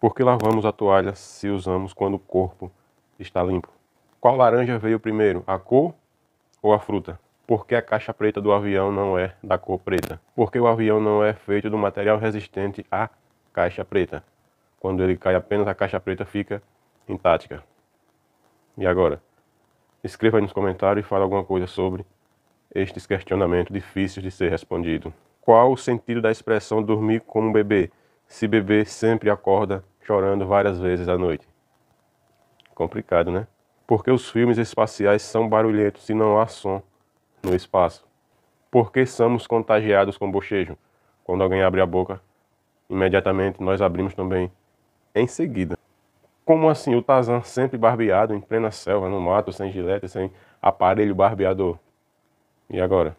Porque lavamos a toalha se usamos quando o corpo está limpo? Qual laranja veio primeiro, a cor ou a fruta? Por que a caixa preta do avião não é da cor preta? Porque o avião não é feito do material resistente à caixa preta? Quando ele cai apenas a caixa preta fica intática. E agora? Escreva aí nos comentários e fale alguma coisa sobre estes questionamentos difíceis de ser respondido. Qual o sentido da expressão dormir como um bebê? Se beber, sempre acorda chorando várias vezes à noite. Complicado, né? Porque os filmes espaciais são barulhentos e não há som no espaço. Porque somos contagiados com bochejo. Quando alguém abre a boca, imediatamente nós abrimos também em seguida. Como assim o Tarzan sempre barbeado em plena selva, no mato, sem gilete, sem aparelho barbeador? E agora?